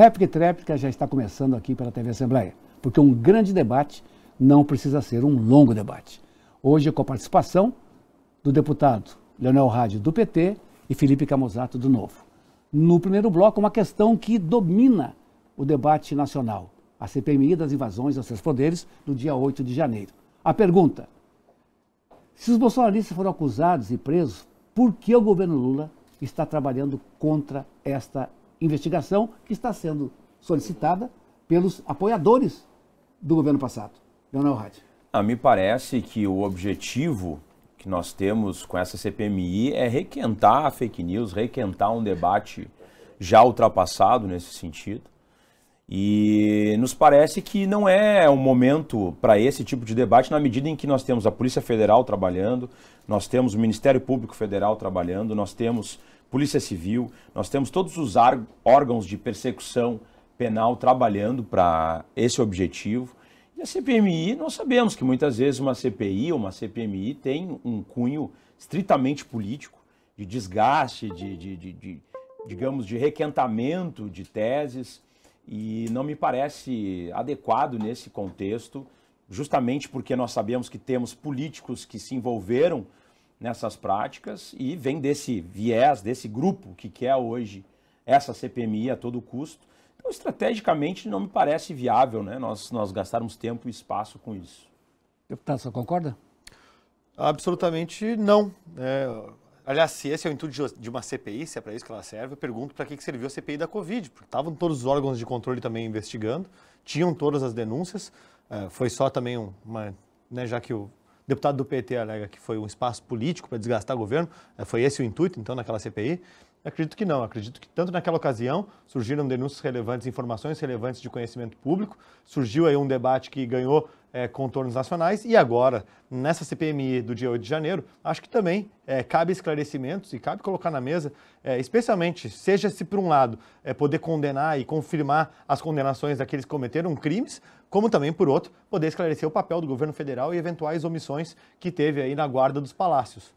réplica e tréplica já está começando aqui pela TV Assembleia, porque um grande debate não precisa ser um longo debate. Hoje, com a participação do deputado Leonel Rádio do PT e Felipe Camusato do Novo. No primeiro bloco, uma questão que domina o debate nacional, a CPMI das invasões aos seus poderes, do dia 8 de janeiro. A pergunta: se os bolsonaristas foram acusados e presos, por que o governo Lula está trabalhando contra esta investigação que está sendo solicitada pelos apoiadores do governo passado. Leonel Rádio. A ah, me parece que o objetivo que nós temos com essa CPMI é requentar a fake news, requentar um debate já ultrapassado nesse sentido. E nos parece que não é um momento para esse tipo de debate, na medida em que nós temos a Polícia Federal trabalhando, nós temos o Ministério Público Federal trabalhando, nós temos Polícia Civil, nós temos todos os órgãos de persecução penal trabalhando para esse objetivo. E a CPMI, nós sabemos que muitas vezes uma CPI ou uma CPMI tem um cunho estritamente político, de desgaste, de, de, de, de digamos, de requentamento de teses, e não me parece adequado nesse contexto, justamente porque nós sabemos que temos políticos que se envolveram nessas práticas e vem desse viés, desse grupo que quer hoje essa CPMI a todo custo. Então, estrategicamente, não me parece viável né, nós, nós gastarmos tempo e espaço com isso. Deputado, você concorda? Absolutamente não. É, aliás, se esse é o intuito de uma CPI, se é para isso que ela serve, eu pergunto para que, que serviu a CPI da Covid, porque estavam todos os órgãos de controle também investigando, tinham todas as denúncias, é, foi só também uma, né, já que o deputado do PT alega que foi um espaço político para desgastar o governo, é, foi esse o intuito, então, naquela CPI. Acredito que não. Acredito que tanto naquela ocasião surgiram denúncias relevantes, informações relevantes de conhecimento público, surgiu aí um debate que ganhou é, contornos nacionais e agora, nessa CPMI do dia 8 de janeiro, acho que também é, cabe esclarecimentos e cabe colocar na mesa, é, especialmente, seja se por um lado poder condenar e confirmar as condenações daqueles que cometeram crimes, como também, por outro, poder esclarecer o papel do governo federal e eventuais omissões que teve aí na guarda dos palácios.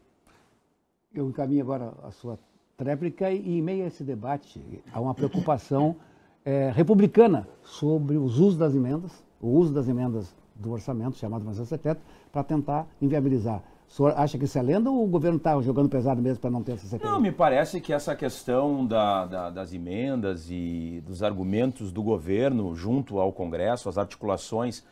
Eu encaminho agora a sua tréplica e em meio a esse debate há uma preocupação é, republicana sobre os usos das emendas, o uso das emendas do orçamento, chamado orçamento secreto, para tentar inviabilizar. O senhor acha que isso é lenda ou o governo está jogando pesado mesmo para não ter essa CPI? Não, me parece que essa questão da, da, das emendas e dos argumentos do governo junto ao Congresso, as articulações,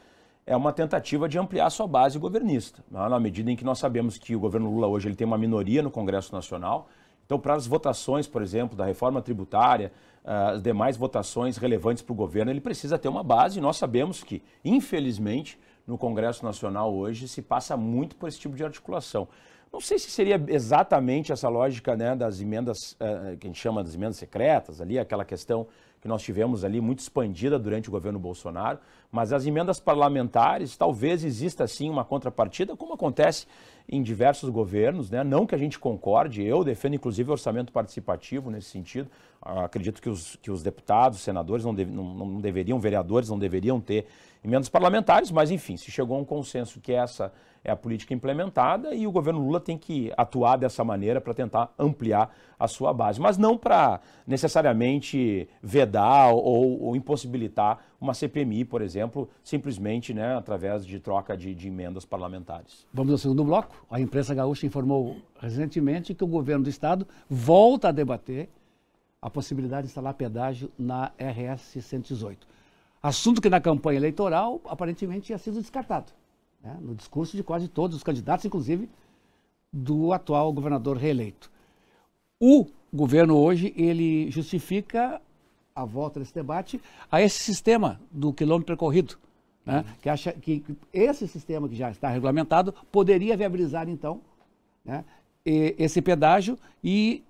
é uma tentativa de ampliar sua base governista. Né, na medida em que nós sabemos que o governo Lula hoje ele tem uma minoria no Congresso Nacional, então, para as votações, por exemplo, da reforma tributária, ah, as demais votações relevantes para o governo, ele precisa ter uma base. E nós sabemos que, infelizmente, no Congresso Nacional hoje se passa muito por esse tipo de articulação. Não sei se seria exatamente essa lógica né, das emendas, ah, que a gente chama das emendas secretas, ali, aquela questão que nós tivemos ali, muito expandida durante o governo Bolsonaro, mas as emendas parlamentares, talvez exista sim uma contrapartida, como acontece em diversos governos, né? não que a gente concorde, eu defendo inclusive orçamento participativo nesse sentido, acredito que os, que os deputados, senadores não, deve, não, não deveriam, vereadores não deveriam ter emendas parlamentares, mas enfim, se chegou a um consenso que essa é a política implementada e o governo Lula tem que atuar dessa maneira para tentar ampliar a sua base, mas não para necessariamente vedar vedar ou, ou, impossibilitar uma CPMI, por exemplo, simplesmente né, através de troca de, de emendas parlamentares. Vamos ao segundo bloco. A imprensa gaúcha informou recentemente que o governo do estado volta a debater a possibilidade de instalar pedágio na RS 118. Assunto que na campanha eleitoral aparentemente tinha sido descartado, né? no discurso de quase todos os candidatos, inclusive do atual governador reeleito. O governo hoje ele justifica a volta desse debate a esse sistema do quilômetro percorrido, né? Uhum. que acha que, que, esse sistema que já está regulamentado poderia viabilizar, então, né? e, esse pedágio e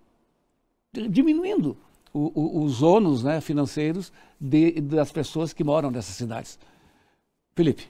diminuindo o, o, os ônus né, financeiros de, das pessoas que moram nessas cidades. Felipe.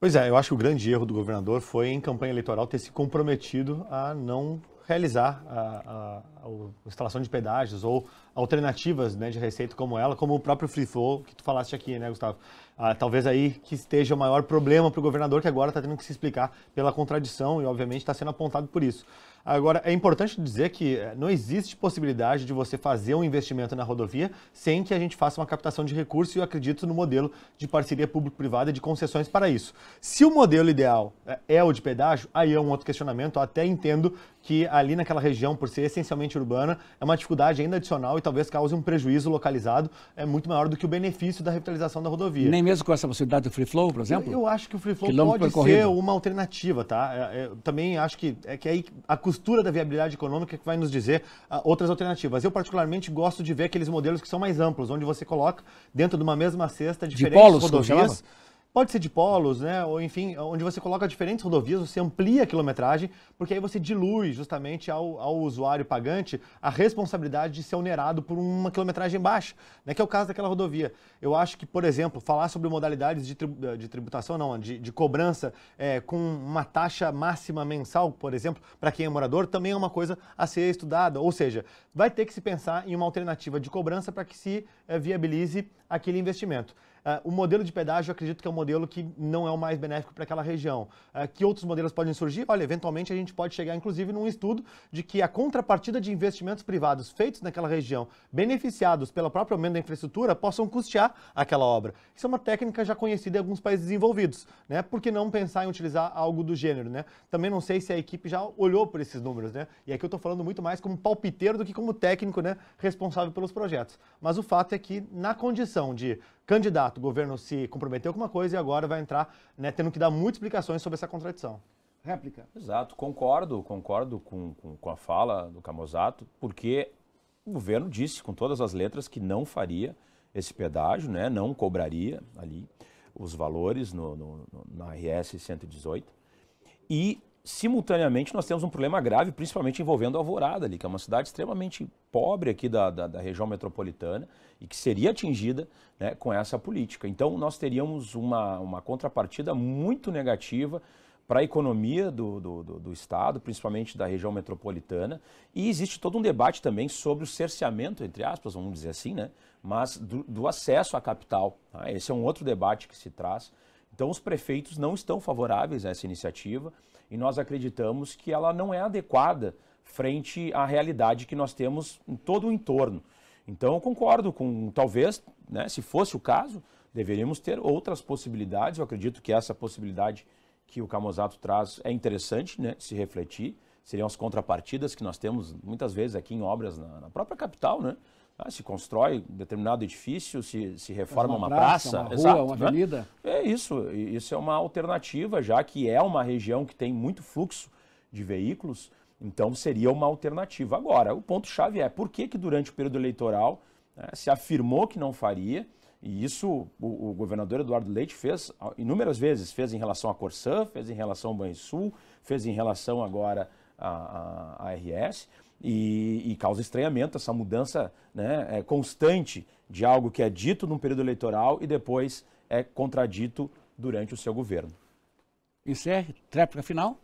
Pois é, eu acho que o grande erro do governador foi em campanha eleitoral ter se comprometido a não realizar a, a, a instalação de pedágios ou alternativas né, de receita como ela, como o próprio Free Flow que tu falaste aqui, né, Gustavo? Ah, talvez aí que esteja o maior problema para o governador, que agora está tendo que se explicar pela contradição e, obviamente, está sendo apontado por isso. Agora, é importante dizer que eh, não existe possibilidade de você fazer um investimento na rodovia sem que a gente faça uma captação de recursos e eu acredito no modelo de parceria público-privada e de concessões para isso. Se o modelo ideal eh, é o de pedágio, aí é um outro questionamento, eu até entendo que ali naquela região, por ser essencialmente urbana, é uma dificuldade ainda adicional e talvez cause um prejuízo localizado é muito maior do que o benefício da revitalização da rodovia. Nem mesmo com essa possibilidade do free flow, por exemplo? Eu, eu acho que o free flow pode percorrido. ser uma alternativa, tá? É, é, eu também acho que é que aí a costura da viabilidade econômica é que vai nos dizer uh, outras alternativas. Eu particularmente gosto de ver aqueles modelos que são mais amplos, onde você coloca dentro de uma mesma cesta diferentes de polos, rodovias. Como Pode ser de polos, né? Ou enfim, onde você coloca diferentes rodovias, você amplia a quilometragem, porque aí você dilui justamente ao, ao usuário pagante a responsabilidade de ser onerado por uma quilometragem baixa, né? Que é o caso daquela rodovia. Eu acho que, por exemplo, falar sobre modalidades de, de tributação, não, de, de cobrança é, com uma taxa máxima mensal, por exemplo, para quem é morador, também é uma coisa a ser estudada. Ou seja, vai ter que se pensar em uma alternativa de cobrança para que se é, viabilize aquele investimento. Uh, o modelo de pedágio, eu acredito que é um modelo que não é o mais benéfico para aquela região. Uh, que outros modelos podem surgir? Olha, eventualmente a gente pode chegar, inclusive, num estudo de que a contrapartida de investimentos privados feitos naquela região, beneficiados pelo próprio aumento da infraestrutura, possam custear aquela obra. Isso é uma técnica já conhecida em alguns países desenvolvidos, né? Por que não pensar em utilizar algo do gênero, né? Também não sei se a equipe já olhou por esses números, né? E aqui eu estou falando muito mais como palpiteiro do que como técnico, né? Responsável pelos projetos. Mas o fato é que, na condição de candidato, o governo se comprometeu com uma coisa e agora vai entrar né, tendo que dar muitas explicações sobre essa contradição. Réplica. Exato, concordo, concordo com, com, com a fala do Camozato, porque o governo disse com todas as letras que não faria esse pedágio, né, não cobraria ali os valores no, no, no na RS 118. E simultaneamente nós temos um problema grave, principalmente envolvendo Alvorada ali, que é uma cidade extremamente pobre aqui da, da, da região metropolitana e que seria atingida né, com essa política. Então nós teríamos uma, uma contrapartida muito negativa para a economia do, do, do, do, Estado, principalmente da região metropolitana, e existe todo um debate também sobre o cerceamento, entre aspas, vamos dizer assim, né, mas do, acesso à capital. Tá? Esse é um outro debate que se traz então, os prefeitos não estão favoráveis a essa iniciativa e nós acreditamos que ela não é adequada frente à realidade que nós temos em todo o entorno. Então, eu concordo com, talvez, né, se fosse o caso, deveríamos ter outras possibilidades. Eu acredito que essa possibilidade que o Camusato traz é interessante né, se refletir. Seriam as contrapartidas que nós temos muitas vezes aqui em obras na, na própria capital, né? Ah, se constrói um determinado edifício, se, se reforma uma, uma, praça, praça uma, exato, né? avenida. É isso, isso é uma alternativa, já que é uma região que tem muito fluxo de veículos, então seria uma alternativa. Agora, o ponto-chave é por que, que durante o período eleitoral né, se afirmou que não faria, e isso o, o, governador Eduardo Leite fez inúmeras vezes, fez em relação à Corsã, fez em relação ao Banho Sul, fez em relação agora à, à RS, e, e causa estranhamento essa mudança né, é constante de algo que é dito num período eleitoral e depois é contradito durante o seu governo. Encerre, tréplica final.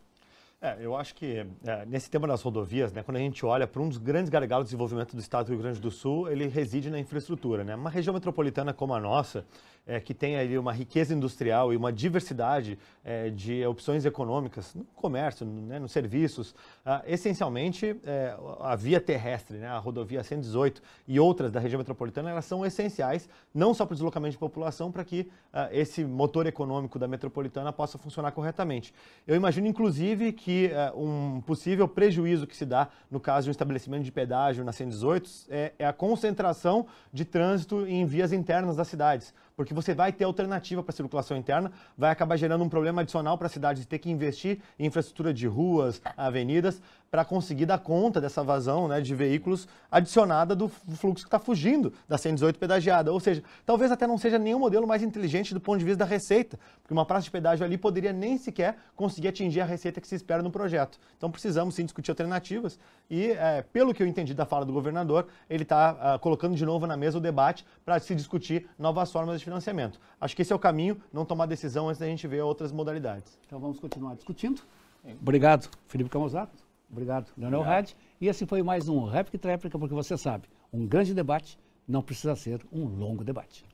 É, eu acho que é, nesse tema das rodovias, né, quando a gente olha para um dos grandes gargalos de desenvolvimento do estado do Rio Grande do Sul, ele reside na infraestrutura. Né? Uma região metropolitana como a nossa, é, que tem ali uma riqueza industrial e uma diversidade é, de opções econômicas no comércio, né, nos serviços, ah, essencialmente é, a via terrestre, né, a rodovia 118 e outras da região metropolitana, elas são essenciais não só para o deslocamento de população, para que ah, esse motor econômico da metropolitana possa funcionar corretamente. Eu imagino, inclusive, que que uh, um possível prejuízo que se dá no caso de um estabelecimento de pedágio na 118 é, é a concentração de trânsito em vias internas das cidades porque você vai ter alternativa para a circulação interna, vai acabar gerando um problema adicional para a cidade ter que investir em infraestrutura de ruas, avenidas, para conseguir dar conta dessa vazão né, de veículos adicionada do fluxo que está fugindo da 118 pedagiada. Ou seja, talvez até não seja nenhum modelo mais inteligente do ponto de vista da receita, porque uma praça de pedágio ali poderia nem sequer conseguir atingir a receita que se espera no projeto. Então precisamos sim discutir alternativas e, é, pelo que eu entendi da fala do governador, ele está uh, ah, colocando de novo na mesa o debate para se discutir novas formas de financiamento. Acho que esse é o caminho, não tomar decisão antes da gente ver outras modalidades. Então vamos continuar discutindo. Obrigado, Felipe Camusato. Obrigado, Leonel Red. E esse foi mais um Réplica e Tréplica, porque você sabe, um grande debate não precisa ser um longo debate.